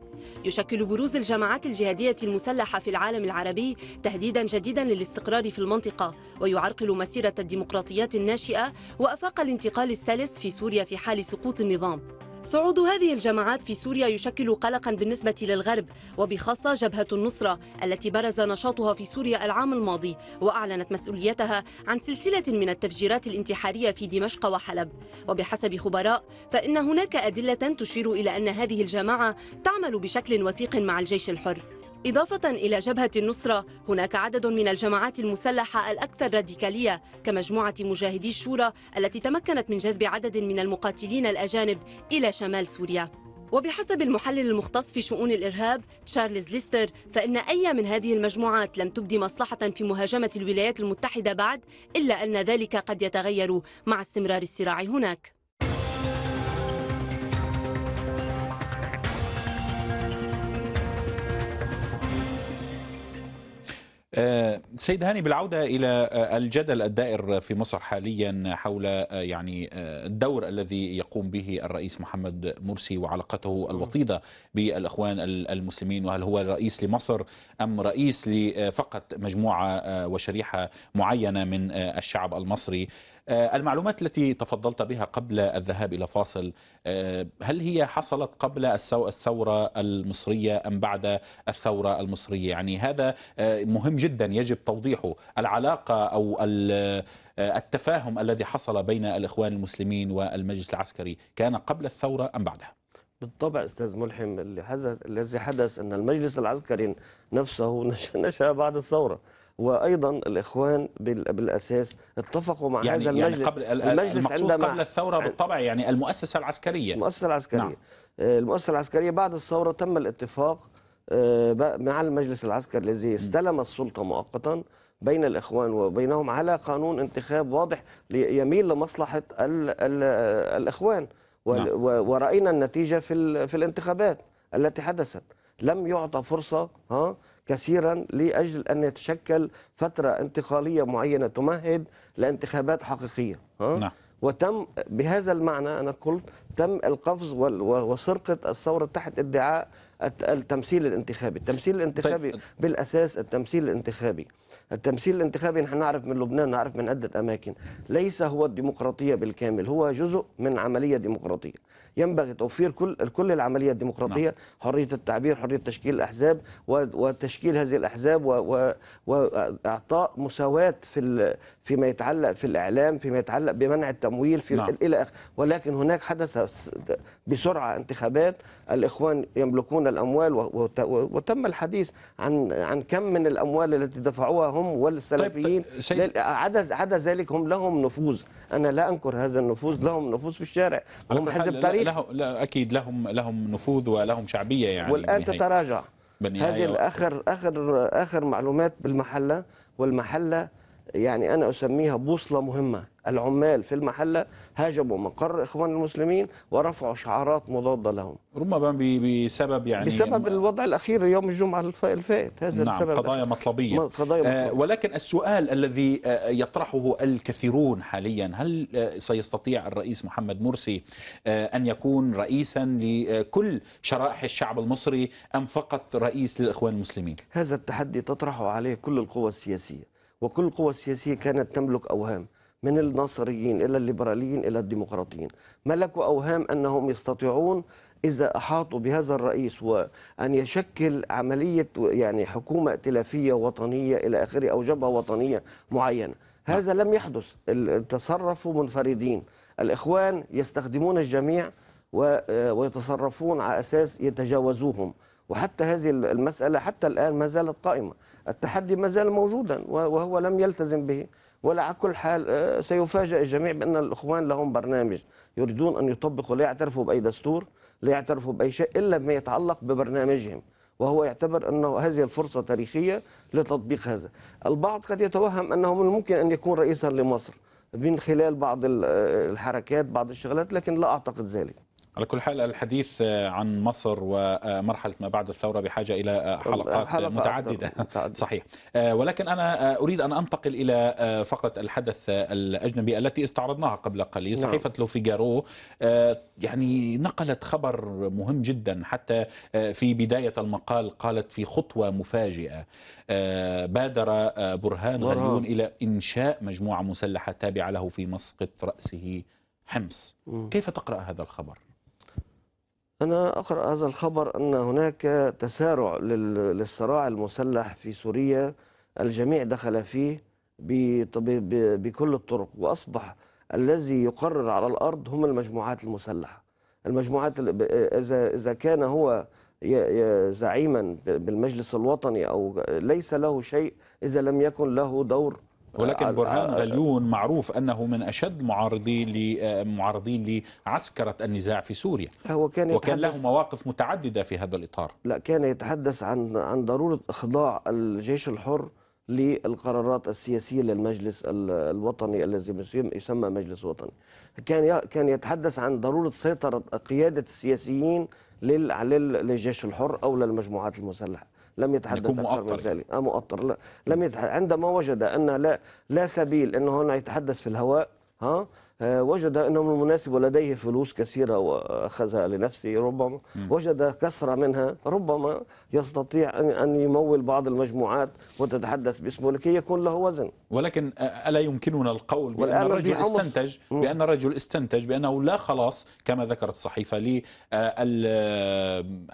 Speaker 5: يشكل بروز الجماعات الجهادية المسلحة في العالم العربي تهديدا جديدا للاستقرار في المنطقة ويعرقل مسيرة الديمقراطيات الناشئة وأفاق الانتقال السلس في سوريا في حال سقوط النظام صعود هذه الجماعات في سوريا يشكل قلقا بالنسبة للغرب وبخاصة جبهة النصرة التي برز نشاطها في سوريا العام الماضي وأعلنت مسؤوليتها عن سلسلة من التفجيرات الانتحارية في دمشق وحلب وبحسب خبراء فإن هناك أدلة تشير إلى أن هذه الجماعة تعمل بشكل وثيق مع الجيش الحر إضافة إلى جبهة النصرة هناك عدد من الجماعات المسلحة الأكثر راديكالية كمجموعة مجاهدي الشورى التي تمكنت من جذب عدد من المقاتلين الأجانب إلى شمال سوريا وبحسب المحلل المختص في شؤون الإرهاب تشارلز ليستر فإن أي من هذه المجموعات لم تبدي مصلحة في مهاجمة الولايات المتحدة بعد إلا أن ذلك قد يتغير مع استمرار الصراع هناك
Speaker 1: آه، سيد هاني بالعودة إلى آه، الجدل الدائر في مصر حاليا حول آه، يعني الدور الذي يقوم به الرئيس محمد مرسي وعلاقته الوطيدة بالأخوان المسلمين وهل هو رئيس لمصر أم رئيس لفقط مجموعة وشريحة معينة من الشعب المصري آه، المعلومات التي تفضلت بها قبل الذهاب إلى فاصل آه، هل هي حصلت قبل الثورة المصرية أم بعد الثورة المصرية يعني هذا آه، مهم جدا يجب توضيحه العلاقة أو التفاهم الذي حصل بين الإخوان المسلمين والمجلس العسكري كان قبل الثورة أم بعدها
Speaker 3: بالطبع استاذ ملحم الذي حدث ان المجلس العسكري نفسه نشا بعد الثوره وايضا الاخوان بالاساس اتفقوا مع يعني هذا يعني المجلس يعني قبل المجلس عندما قبل
Speaker 1: الثوره بالطبع يعني المؤسسه العسكريه المؤسسه العسكريه نعم.
Speaker 3: آه، المؤسسه العسكريه بعد الثوره تم الاتفاق آه، مع المجلس العسكري الذي استلم السلطه مؤقتا بين الاخوان وبينهم على قانون انتخاب واضح يميل لمصلحه الـ الـ الاخوان نعم. وراينا النتيجه في في الانتخابات التي حدثت لم يعطى فرصه ها كثيرا لاجل ان يتشكل فتره انتقاليه معينه تمهد لانتخابات حقيقيه ها؟ نعم. وتم بهذا المعنى انا قلت تم القفز وسرقه الثوره تحت ادعاء التمثيل الانتخابي، التمثيل طيب. الانتخابي طيب. بالاساس التمثيل الانتخابي التمثيل الانتخابي نحن نعرف من لبنان نعرف من عدة أماكن ليس هو الديمقراطية بالكامل هو جزء من عملية ديمقراطية ينبغي توفير كل كل العملية الديمقراطية نعم. حرية التعبير حرية تشكيل الأحزاب وتشكيل هذه الأحزاب وإعطاء مساواة في فيما يتعلق في الاعلام فيما يتعلق بمنع التمويل في نعم. الى اخره ولكن هناك حدث بسرعه انتخابات الاخوان يملكون الاموال وتم الحديث عن عن كم من الاموال التي دفعوها هم والسلفيين طيب, طيب، عدا عدا ذلك هم لهم نفوذ انا لا انكر هذا النفوذ لهم نفوذ في الشارع هم حزب تاريخ لا,
Speaker 1: لا اكيد لهم لهم نفوذ ولهم شعبيه يعني والان تتراجع هذه
Speaker 3: اخر اخر اخر معلومات بالمحله والمحله يعني أنا أسميها بوصلة مهمة العمال في المحلة هاجموا مقر إخوان المسلمين ورفعوا شعارات مضادة لهم ربما
Speaker 1: بسبب يعني بسبب
Speaker 3: الوضع الأخير يوم الجمعة الفائت هذا نعم السبب
Speaker 1: قضايا مطلبية, قضايا آه، مطلبية. آه ولكن السؤال الذي آه، يطرحه الكثيرون حاليا هل آه، سيستطيع الرئيس محمد مرسي أن يكون رئيسا لكل شرائح الشعب المصري أم فقط رئيس للإخوان المسلمين
Speaker 3: هذا التحدي تطرحه عليه كل القوى السياسية وكل القوى السياسية كانت تملك أوهام من الناصريين إلى الليبراليين إلى الديمقراطيين ملكوا أوهام أنهم يستطيعون إذا أحاطوا بهذا الرئيس وأن يشكل عملية يعني حكومة ائتلافية وطنية إلى آخره أو جبهة وطنية معينة هذا لم يحدث تصرفوا منفردين الإخوان يستخدمون الجميع آه، ويتصرفون على أساس يتجاوزوهم وحتى هذه المسألة حتى الآن ما زالت قائمة التحدي ما زال موجودا وهو لم يلتزم به ولا على كل حال آه، سيفاجئ الجميع بأن الإخوان لهم برنامج يريدون أن يطبقوا لا يعترفوا بأي دستور لا يعترفوا بأي شيء إلا ما يتعلق ببرنامجهم وهو يعتبر أنه هذه الفرصة تاريخية لتطبيق هذا البعض قد يتوهم أنه من الممكن أن يكون رئيسا لمصر من خلال بعض آه، الحركات بعض الشغلات لكن لا أعتقد ذلك
Speaker 1: على كل حال الحديث آه، عن مصر ومرحلة آه، ما بعد الثورة بحاجة إلى آه، حلقات حلقة متعددة متعدد. صحيح ولكن أنا أريد أن أنتقل إلى فقرة الحدث الأجنبي التي استعرضناها قبل قليل نعم. صحيفة لوفيغارو يعني نقلت خبر مهم جدا حتى في بداية المقال قالت في خطوة مفاجئة بادر برهان غليون إلى إنشاء مجموعة مسلحة تابعة له في مسقط رأسه حمص كيف تقرأ هذا الخبر؟
Speaker 3: أنا أقرأ هذا الخبر أن هناك تسارع للصراع المسلح في سوريا الجميع دخل فيه بكل الطرق وأصبح الذي يقرر على الأرض هم المجموعات المسلحة المجموعات إذا إذا كان هو زعيما بالمجلس الوطني أو ليس له شيء إذا لم يكن له دور ولكن آه، برهان آه، غليون
Speaker 1: معروف انه من اشد معارضي آه، معارضين لعسكره النزاع في سوريا هو كان يتحدث وكان له مواقف متعدده في هذا الاطار
Speaker 3: لا كان يتحدث عن عن ضروره اخضاع الجيش الحر للقرارات السياسيه للمجلس الوطني الذي يسمى مجلس وطني كان كان يتحدث عن ضروره سيطره قياده السياسيين للجيش الحر او للمجموعات المسلحه لم يتحدث اكثر من ذلك اه مؤطر لا لم يتحدث عندما وجد ان لا لا سبيل انه هنا يتحدث في الهواء ها آه، وجد أنه من المناسب ولديه فلوس كثيرة وأخذها لنفسه ربما وجد كثرة منها ربما يستطيع أن يمول بعض المجموعات وتتحدث باسمه لكي يكون له وزن
Speaker 1: ولكن ألا يمكننا القول بأن الرجل استنتج بأن الرجل استنتج بأنه لا خلاص كما ذكرت الصحيفة للأزمة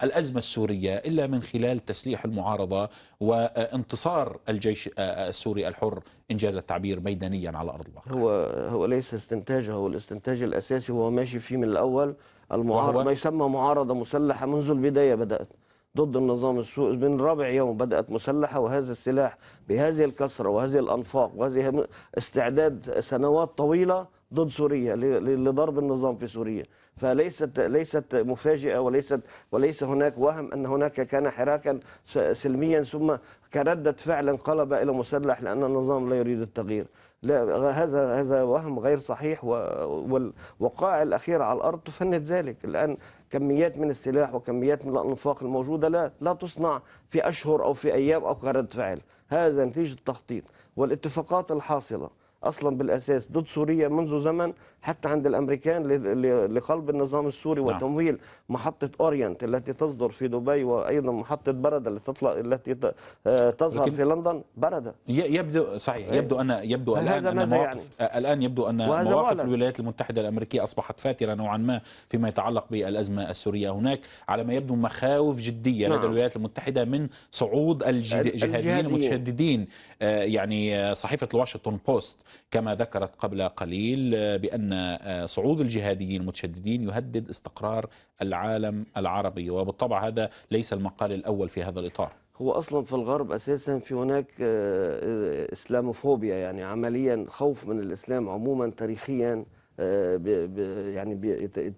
Speaker 1: آه، آه، السورية إلا من خلال تسليح المعارضة وانتصار الجيش السوري الحر إنجاز التعبير ميدانيا على أرض
Speaker 3: الواقع هو هو ليس استنتاج هو الاستنتاج الأساسي هو ماشي فيه من الأول المعارضة ما يسمى معارضة مسلحة منذ البداية بدأت ضد النظام السوري من رابع يوم بدأت مسلحة وهذا السلاح بهذه الكثرة وهذه الأنفاق وهذه استعداد سنوات طويلة ضد سوريا لضرب النظام في سوريا فليست ليست مفاجئه وليست وليس هناك وهم ان هناك كان حراكا سلميا ثم كرده فعل انقلب الى مسلح لان النظام لا يريد التغيير لا هذا هذا وهم غير صحيح والوقائع الاخيره على الارض تفند ذلك الان كميات من السلاح وكميات من الانفاق الموجوده لا لا تصنع في اشهر او في ايام او كرد فعل هذا نتيجه التخطيط والاتفاقات الحاصله اصلا بالاساس ضد سوريا منذ زمن حتى عند الامريكان لقلب النظام السوري نعم. وتمويل محطه اورينت التي تصدر في دبي وايضا محطه برده التي تطلع التي آه، تظهر في لندن برده
Speaker 1: يبدو صحيح إيه. يبدو ان يبدو الان ان مواقف يعني؟ آه، الان يبدو ان مواقف الولايات المتحده الامريكيه اصبحت فاتره نوعا ما فيما يتعلق بالازمه السوريه هناك على ما يبدو مخاوف جديه نعم. لدى الولايات المتحده من صعود الجهاديين المتشددين آه، يعني صحيفه الواشنطن بوست كما ذكرت قبل قليل آه، بأن آه، صعود الجهاديين المتشددين يهدد استقرار العالم العربي وبالطبع هذا ليس المقال الأول في هذا الإطار
Speaker 3: هو اصلا في الغرب اساسا في هناك آه، اسلاموفوبيا يعني عمليا خوف من الاسلام عموما تاريخيا يعني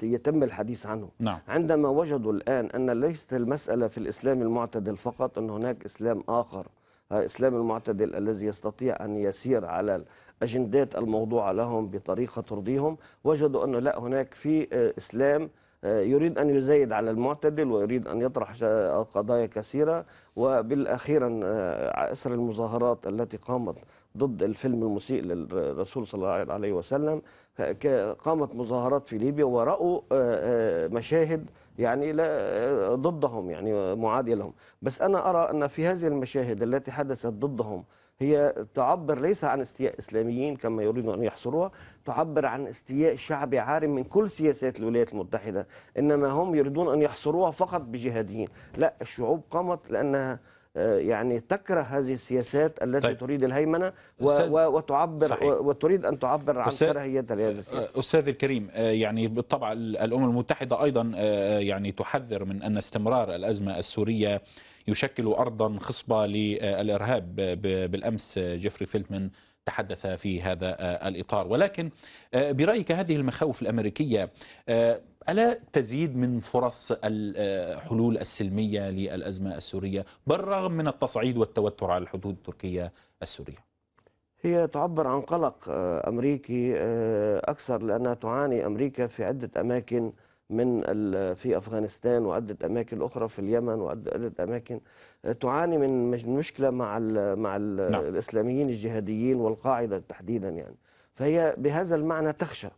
Speaker 3: يتم الحديث عنه نعم. عندما وجدوا الان ان ليست المساله في الاسلام المعتدل فقط ان هناك اسلام اخر الاسلام المعتدل الذي يستطيع ان يسير على أجندات الموضوعة لهم بطريقة ترضيهم وجدوا أنه لا هناك في آه، إسلام آه، يريد أن يزايد على المعتدل ويريد أن يطرح قضايا كثيرة وبالأخيرا آه، أسر المظاهرات التي قامت ضد الفيلم المسيء للرسول صلى الله عليه وسلم قامت مظاهرات في ليبيا ورأوا مشاهد يعني لا ضدهم يعني معادية لهم بس أنا أرى أن في هذه المشاهد التي حدثت ضدهم هي تعبر ليس عن استياء اسلاميين كما يريدون ان يحصروها تعبر عن استياء شعبي عارم من كل سياسات الولايات المتحده انما هم يريدون ان يحصروها فقط بجهاديين لا الشعوب قامت لانها آه، يعني تكره هذه السياسات التي طيب. تريد الهيمنه و... وتعبر صحيح. و... وتريد ان تعبر عن أستاذ... كراهيتها لهذه آه، السياسه.
Speaker 1: استاذ الكريم آه، يعني بالطبع الامم المتحده ايضا يعني تحذر من ان استمرار الازمه السوريه يشكل أرضا خصبة للإرهاب بالأمس جيفري فيلتمان تحدث في هذا الإطار ولكن آه، برأيك هذه المخاوف الأمريكية آه، ألا تزيد من فرص الحلول آه، السلمية للأزمة السورية بالرغم من التصعيد والتوتر على الحدود التركية السورية
Speaker 3: هي تعبر عن قلق أمريكي أكثر لأنها تعاني أمريكا في عدة أماكن من في افغانستان وعده اماكن اخرى في اليمن وعده اماكن آه، تعاني من مشكله مع الـ مع الـ نعم. الاسلاميين الجهاديين والقاعده تحديدا يعني فهي بهذا المعنى تخشى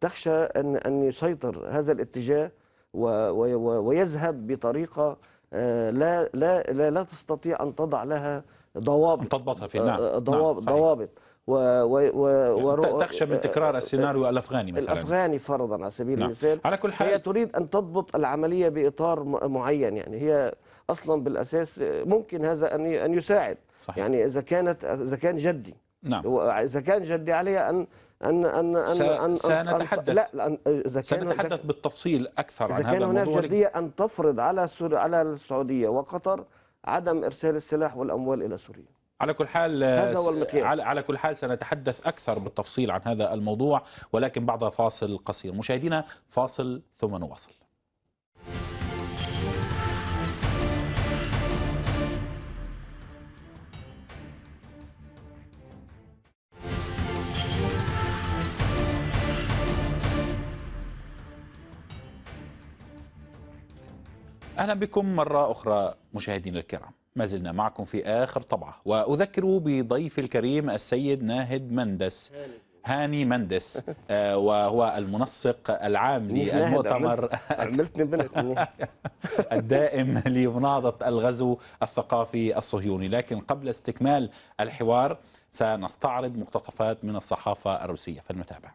Speaker 3: تخشى ان ان يسيطر هذا الاتجاه ويذهب بطريقه لا آه، لا لا, لا تستطيع ان تضع لها ضوابط تضبطها في آه، نعم, نعم، ضوابط, نعم. ضوابط و و و يعني تخشى من تكرار آه، آه، السيناريو آه، الافغاني مثلا الافغاني فرضا على سبيل نعم. المثال على كل حال هي تريد ان تضبط العمليه باطار معين يعني هي اصلا بالاساس ممكن هذا ان ان يساعد صحيح. يعني اذا كانت اذا كان جدي نعم اذا كان جدي عليها ان ان ان ان, أن سنتحدث لا اذا كان سنتحدث
Speaker 1: بالتفصيل اكثر عن هذا الموضوع اذا كان هناك
Speaker 3: جديه ان تفرض على على السعوديه وقطر عدم ارسال السلاح والاموال الى سوريا
Speaker 1: على كل حال هذا هو المقياس على كل حال سنتحدث اكثر بالتفصيل عن هذا الموضوع ولكن بعد فاصل قصير مشاهدينا فاصل ثم نواصل اهلا بكم مره اخرى مشاهدينا الكرام ما زلنا معكم في آخر طبعة وأذكر بضيف الكريم السيد ناهد مندس هاني مندس آه، وهو المنسق العام للمؤتمر الدائم لمناهضة الغزو الثقافي الصهيوني لكن قبل استكمال الحوار سنستعرض مقتطفات من الصحافة الروسية فلنتابع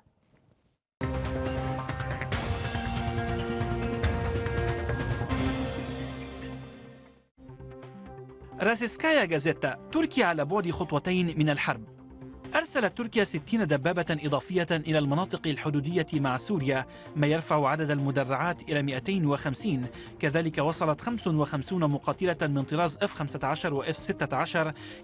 Speaker 4: راسيسكايا غازيتا تركيا على بعد خطوتين من الحرب أرسلت تركيا 60 دبابة إضافية إلى المناطق الحدودية مع سوريا ما يرفع عدد المدرعات إلى 250 كذلك وصلت 55 مقاتلة من طراز F-15 و F-16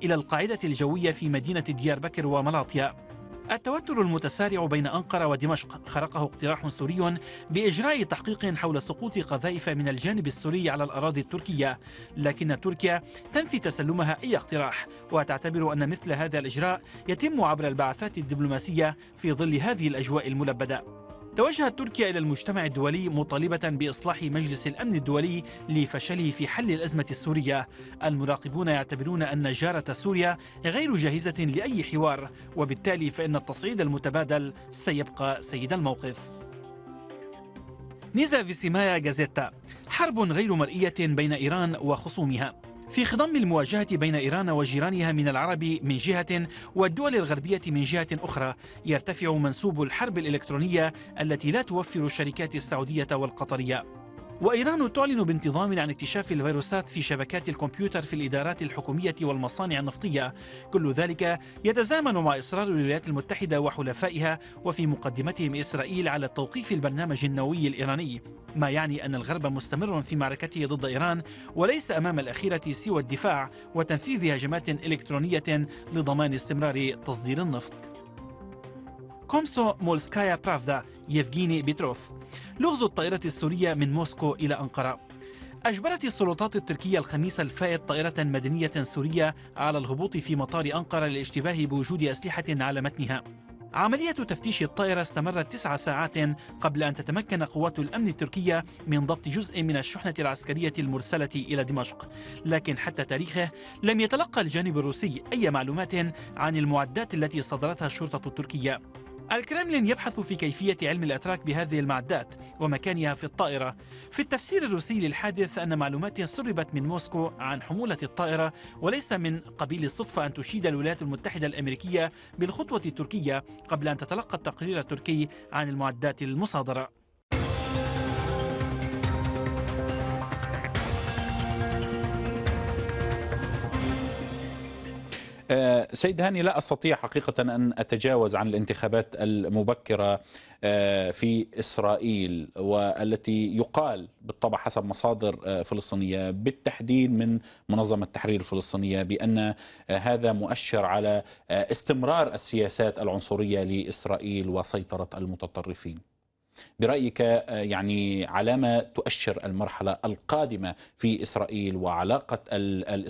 Speaker 4: إلى القاعدة الجوية في مدينة ديار بكر وملاطيا التوتر المتسارع بين أنقرة ودمشق خرقه اقتراح سوري بإجراء تحقيق حول سقوط قذائف من الجانب السوري على الأراضي التركية لكن تركيا تنفي تسلمها أي اقتراح وتعتبر أن مثل هذا الإجراء يتم عبر البعثات الدبلوماسية في ظل هذه الأجواء الملبدة توجهت تركيا إلى المجتمع الدولي مطالبة بإصلاح مجلس الأمن الدولي لفشله في حل الأزمة السورية المراقبون يعتبرون أن جارة سوريا غير جاهزة لأي حوار وبالتالي فإن التصعيد المتبادل سيبقى سيد الموقف نيزا فيسيمايا جازيتا حرب غير مرئية بين إيران وخصومها في خضم المواجهة بين إيران وجيرانها من العرب من جهة والدول الغربية من جهة أخرى يرتفع منسوب الحرب الإلكترونية التي لا توفر الشركات السعودية والقطرية وإيران تعلن بانتظام عن اكتشاف الفيروسات في شبكات الكمبيوتر في الإدارات الحكومية والمصانع النفطية كل ذلك يتزامن مع إصرار الولايات المتحدة وحلفائها وفي مقدمتهم إسرائيل على توقيف البرنامج النووي الإيراني ما يعني أن الغرب مستمر في معركته ضد إيران وليس أمام الأخيرة سوى الدفاع وتنفيذ هجمات إلكترونية لضمان استمرار تصدير النفط كومسو مولسكايا برافدا يفجيني بيتروف لغز الطائرة السورية من موسكو إلى أنقرة أجبرت السلطات التركية الخميس الفائت طائرة مدنية سورية على الهبوط في مطار أنقرة للاشتباه بوجود أسلحة على متنها عملية تفتيش الطائرة استمرت تسع ساعات قبل أن تتمكن قوات الأمن التركية من ضبط جزء من الشحنة العسكرية المرسلة إلى دمشق لكن حتى تاريخه لم يتلقى الجانب الروسي أي معلومات عن المعدات التي صدرتها الشرطة التركية الكرملين يبحث في كيفية علم الأتراك بهذه المعدات ومكانها في الطائرة في التفسير الروسي للحادث أن معلومات سربت من موسكو عن حمولة الطائرة وليس من قبيل الصدفة أن تشيد الولايات المتحدة الأمريكية بالخطوة التركية قبل أن تتلقى التقرير التركي عن المعدات المصادرة
Speaker 1: آه، سيد هاني لا أستطيع حقيقة أن أتجاوز عن الانتخابات المبكرة آه، في إسرائيل والتي يقال بالطبع حسب مصادر آه، فلسطينية بالتحديد من منظمة التحرير الفلسطينية بأن هذا مؤشر على استمرار السياسات العنصرية لإسرائيل وسيطرة المتطرفين برأيك آه، يعني علامة تؤشر المرحلة القادمة في إسرائيل وعلاقة آه،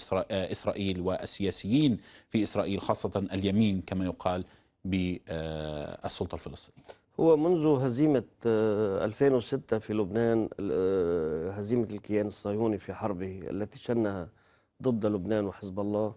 Speaker 1: إسرائيل والسياسيين في إسرائيل خاصة اليمين كما يقال بالسلطة آه، الفلسطينية
Speaker 3: هو منذ هزيمة 2006 في لبنان هزيمة الكيان الصهيوني في حربه التي شنها ضد لبنان وحزب الله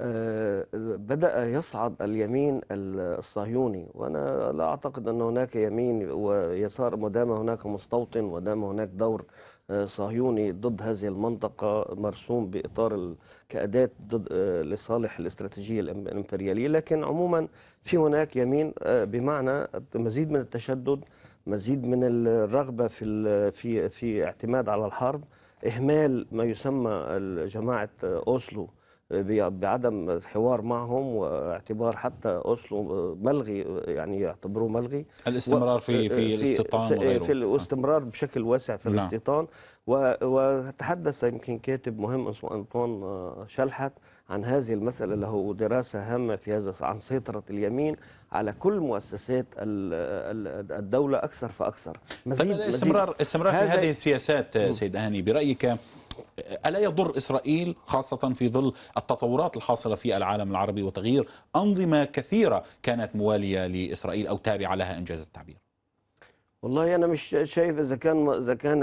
Speaker 3: آه، بدأ يصعد اليمين الصهيوني وأنا لا أعتقد أن هناك يمين ويسار مدام هناك مستوطن ودام هناك دور آه، صهيوني ضد هذه المنطقة مرسوم بإطار كأداة ضد آه، لصالح الاستراتيجية الإمبريالية لكن عموما في هناك يمين بمعنى مزيد من التشدد مزيد من الرغبة في في في اعتماد على الحرب إهمال ما يسمى جماعة أوسلو بعدم الحوار معهم واعتبار حتى اوسلو ملغي يعني يعتبروه ملغي الاستمرار في في الاستيطان في, في الاستمرار بشكل واسع في نعم. الاستيطان نعم. وتحدث يمكن كاتب مهم اسمه انطوان آه، شلحت عن هذه المسألة له دراسة هامة في هذا عن سيطرة اليمين على كل مؤسسات الدولة أكثر فأكثر طيب، مزيد استمرار, مزيد استمرار في هذه
Speaker 1: السياسات سيد هاني برأيك ألا يضر إسرائيل خاصة في ظل التطورات الحاصلة في العالم العربي وتغيير أنظمة كثيرة كانت موالية لإسرائيل أو تابعة لها إنجاز التعبير
Speaker 3: والله أنا مش شايف إذا كان إذا كان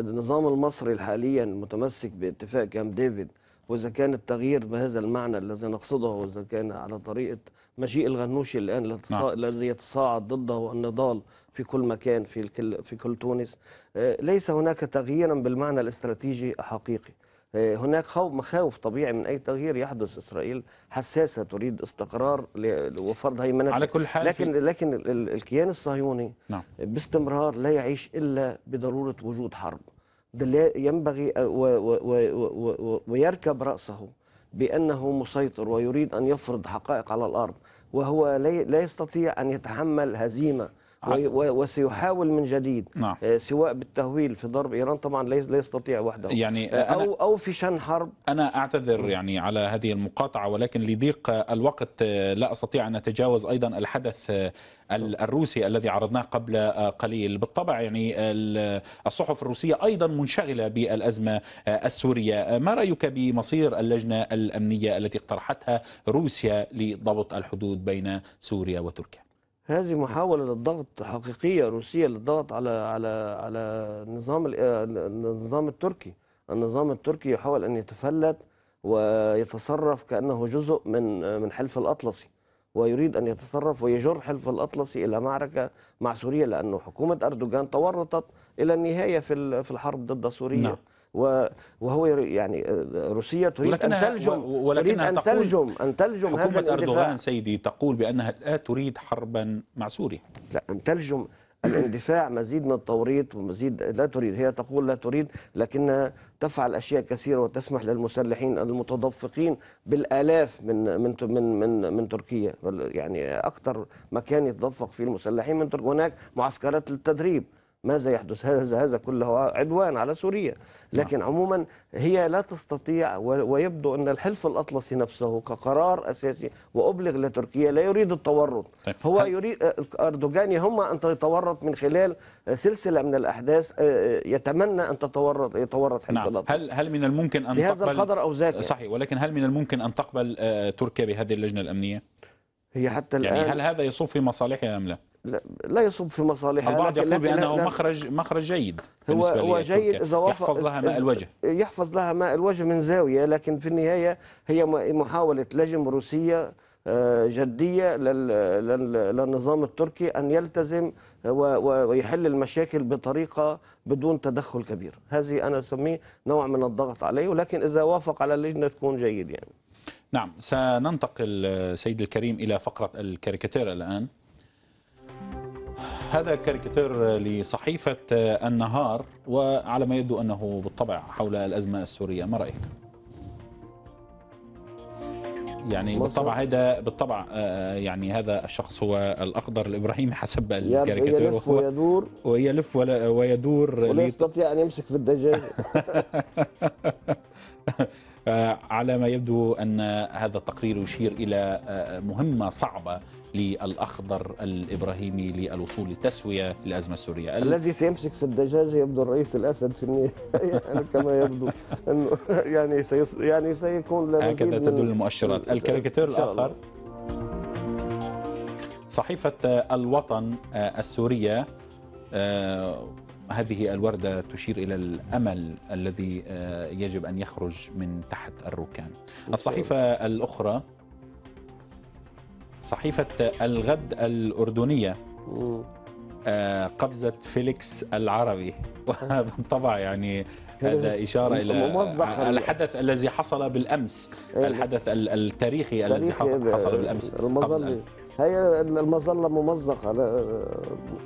Speaker 3: النظام المصري حاليا متمسك باتفاق كامب ديفيد وإذا كان التغيير بهذا المعنى الذي نقصده وإذا كان على طريقة مجيء الغنوشي الآن نعم. الذي يتصاعد ضده النضال في كل مكان في كل في كل تونس آه، ليس هناك تغييرا بالمعنى الاستراتيجي حقيقي آه، هناك خوف مخاوف طبيعي من اي تغيير يحدث اسرائيل حساسه تريد استقرار وفرض هيمنه على كل حال لكن في... لكن الكيان الصهيوني نعم. باستمرار لا يعيش الا بضروره وجود حرب ينبغي آه، و... و... و... ويركب راسه بانه مسيطر ويريد ان يفرض حقائق على الارض وهو لا يستطيع ان يتحمل هزيمه وسيحاول من جديد نعم. آه، سواء بالتهويل في ضرب ايران طبعا لا يستطيع وحده يعني آه، او او في شن حرب انا اعتذر
Speaker 1: يعني على هذه المقاطعه ولكن لضيق الوقت آه، لا استطيع ان اتجاوز ايضا الحدث الروسي الذي عرضناه قبل قليل بالطبع يعني الصحف الروسيه ايضا منشغله بالازمه السوريه ما رايك بمصير اللجنه الامنيه التي اقترحتها روسيا لضبط الحدود بين سوريا وتركيا
Speaker 3: هذه محاولة للضغط حقيقية روسية للضغط على على على النظام النظام التركي النظام التركي يحاول أن يتفلت ويتصرف كأنه جزء من من حلف الأطلسي ويريد أن يتصرف ويجر حلف الأطلسي إلى معركة مع سوريا لأنه حكومة أردوغان تورطت إلى النهاية في في الحرب ضد سوريا نعم. وهو يعني آه، روسيا تريد ان تلجم تريد ان تلجم ان تلجم حكومة هذا اردوغان
Speaker 1: سيدي تقول بانها لا تريد حربا مع سوريا
Speaker 3: لا ان تلجم الاندفاع مزيد من التوريط ومزيد لا تريد هي تقول لا تريد لكنها تفعل اشياء كثيره وتسمح للمسلحين المتدفقين بالالاف من من من من, من تركيا يعني اكثر مكان يتدفق فيه المسلحين من تركيا هناك معسكرات للتدريب ماذا يحدث هذا هذا كله عدوان على سوريا نعم. لكن نعم. عموما هي لا تستطيع ويبدو أن الحلف الأطلسي نفسه كقرار أساسي وأبلغ لتركيا لا يريد التورط طيب. هو يريد آه، أردوغان يهم أن تتورط من خلال سلسلة من الأحداث آه، آه، يتمنى أن تتورط يتورط حلف نعم. الأطلسي هل هل
Speaker 1: من الممكن أن بهذا تقبل القدر أو ذاك يعني. صحيح ولكن هل من الممكن أن تقبل تركيا بهذه اللجنة الأمنية؟ هي حتى يعني الآن يعني هل هذا يصف في مصالحها أم لا؟ لا يصب في مصالحها البعض يقول بانه لا مخرج مخرج جيد هو هو جيد اذا يحفظ لها ماء الوجه
Speaker 3: يحفظ لها ماء الوجه من زاويه لكن في النهايه هي محاوله لجم روسيه آه، جديه للنظام التركي ان يلتزم ويحل المشاكل بطريقه بدون تدخل كبير هذه انا اسميه نوع من الضغط عليه ولكن اذا وافق على اللجنه تكون جيد يعني
Speaker 1: نعم سننتقل سيد الكريم الى فقره الكاريكاتير الان هذا كاريكاتير لصحيفة النهار وعلى ما يبدو أنه بالطبع حول الأزمة السورية ما رأيك؟ يعني بالطبع هذا بالطبع آه، آه، يعني هذا الشخص هو الاخضر الابراهيمي حسب الكاريكاتير يلف ويدور
Speaker 3: ويلف ولا ويدور ولا يستطيع ان يمسك في الدجاج
Speaker 1: على ما يبدو أن هذا التقرير يشير إلى آه، مهمة صعبة للأخضر الإبراهيمي للوصول للتسوية للأزمة السورية الذي
Speaker 3: سيمسك في الدجاجة يبدو الرئيس الأسد في يعني كما يبدو أنه يعني سيص... يعني سيكون لا هكذا تدل من... المؤشرات الكاريكاتير الآخر
Speaker 1: صحيفة آه، الوطن آه، السورية هذه الوردة تشير إلى الأمل الذي آه، يجب أن يخرج من تحت الركام الصحيفة الأخرى صحيفة الغد الأردنية قفزة آه، فيليكس العربي طبعا يعني هذا إشارة إلى الحدث الذي حصل بالأمس إيه. الحدث التاريخي الذي حصل بالأمس
Speaker 3: هي المظلة ممزقة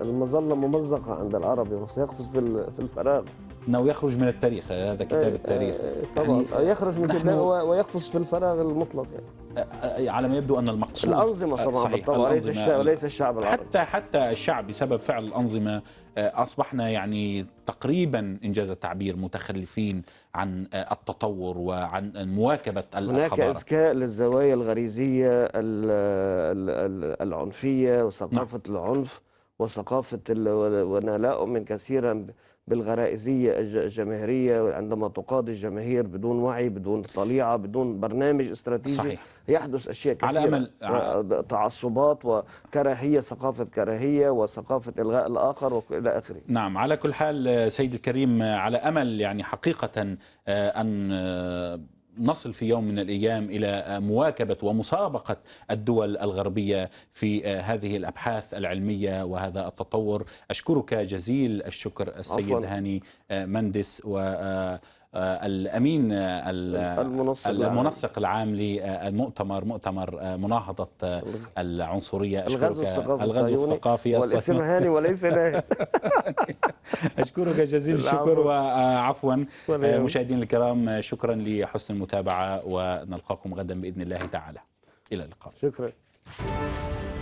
Speaker 3: المظلة ممزقة عند العربي يعني وسيقفز في الفراغ انه يخرج من التاريخ هذا كتاب إيه، التاريخ إيه، إيه، يعني طبعا يعني يخرج من التاريخ ويقفز في الفراغ المطلق يعني. أه، أه، على
Speaker 1: ما يبدو ان المقصود الانظمه طبعا أه، صحيح طبعا ليس الشعب ليس الشعب العربي حتى حتى الشعب بسبب فعل الانظمه اصبحنا يعني تقريبا انجاز التعبير متخلفين عن التطور وعن مواكبه الحضاره هناك اذكاء
Speaker 3: للزوايا الغريزيه العنفيه وثقافه نعم. العنف وثقافه وانا لا اؤمن كثيرا بالغرائزية الجماهيرية عندما تقاضي الجماهير بدون وعي بدون طليعة بدون برنامج استراتيجي صحيح. يحدث أشياء كثيرة آه، على أمل آه، تعصبات وكراهية ثقافة كراهية وثقافة إلغاء الآخر وإلى آخره
Speaker 1: نعم على كل حال سيد الكريم على أمل يعني حقيقة آه، أن نصل في يوم من الأيام إلى آه، مواكبة ومسابقة الدول الغربية في آه، هذه الأبحاث العلمية وهذا التطور أشكرك جزيل الشكر السيد عفل. هاني آه، مندس و آه، الامين آه، المنسق, المنسق العام للمؤتمر مؤتمر آه، مناهضه العنصريه الغزو الثقافي الغزو الثقافي والاسم هاني وليس اشكرك جزيل الشكر وعفوا مشاهدينا الكرام شكرا لحسن المتابعه ونلقاكم غدا باذن الله تعالى الى
Speaker 3: اللقاء شكرا